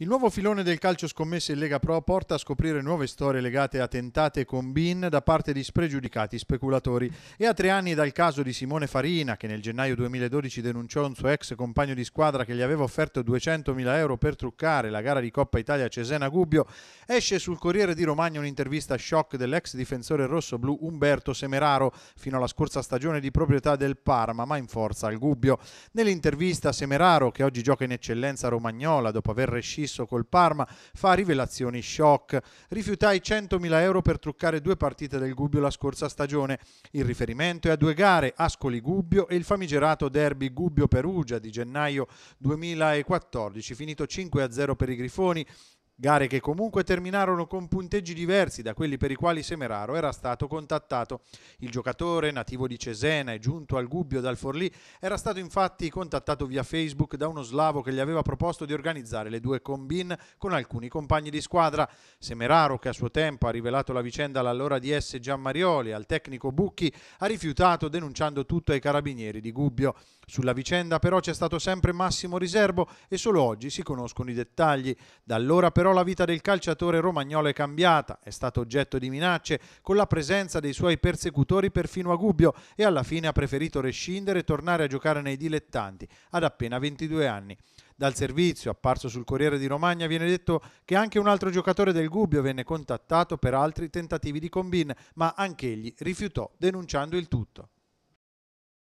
Il nuovo filone del calcio scommesse in Lega Pro porta a scoprire nuove storie legate a tentate con BIN da parte di spregiudicati speculatori. E a tre anni dal caso di Simone Farina, che nel gennaio 2012 denunciò un suo ex compagno di squadra che gli aveva offerto 200.000 euro per truccare la gara di Coppa Italia Cesena-Gubbio, esce sul Corriere di Romagna un'intervista shock dell'ex difensore rossoblu Umberto Semeraro, fino alla scorsa stagione di proprietà del Parma, ma in forza al Gubbio. Nell'intervista Semeraro, che oggi gioca in eccellenza romagnola dopo aver rescisso scisso col Parma, fa rivelazioni shock. Rifiutai 100.000 euro per truccare due partite del Gubbio la scorsa stagione. Il riferimento è a due gare, Ascoli-Gubbio e il famigerato derby Gubbio-Perugia di gennaio 2014, finito 5-0 per i Grifoni gare che comunque terminarono con punteggi diversi da quelli per i quali Semeraro era stato contattato. Il giocatore, nativo di Cesena e giunto al Gubbio dal Forlì, era stato infatti contattato via Facebook da uno slavo che gli aveva proposto di organizzare le due combin con alcuni compagni di squadra. Semeraro, che a suo tempo ha rivelato la vicenda all'allora di S. Gianmarioli e al tecnico Bucchi, ha rifiutato denunciando tutto ai carabinieri di Gubbio. Sulla vicenda però c'è stato sempre massimo riserbo e solo oggi si conoscono i dettagli. Da allora però la vita del calciatore romagnolo è cambiata, è stato oggetto di minacce, con la presenza dei suoi persecutori perfino a Gubbio e alla fine ha preferito rescindere e tornare a giocare nei dilettanti, ad appena 22 anni. Dal servizio apparso sul Corriere di Romagna viene detto che anche un altro giocatore del Gubbio venne contattato per altri tentativi di combin, ma anch'egli rifiutò denunciando il tutto.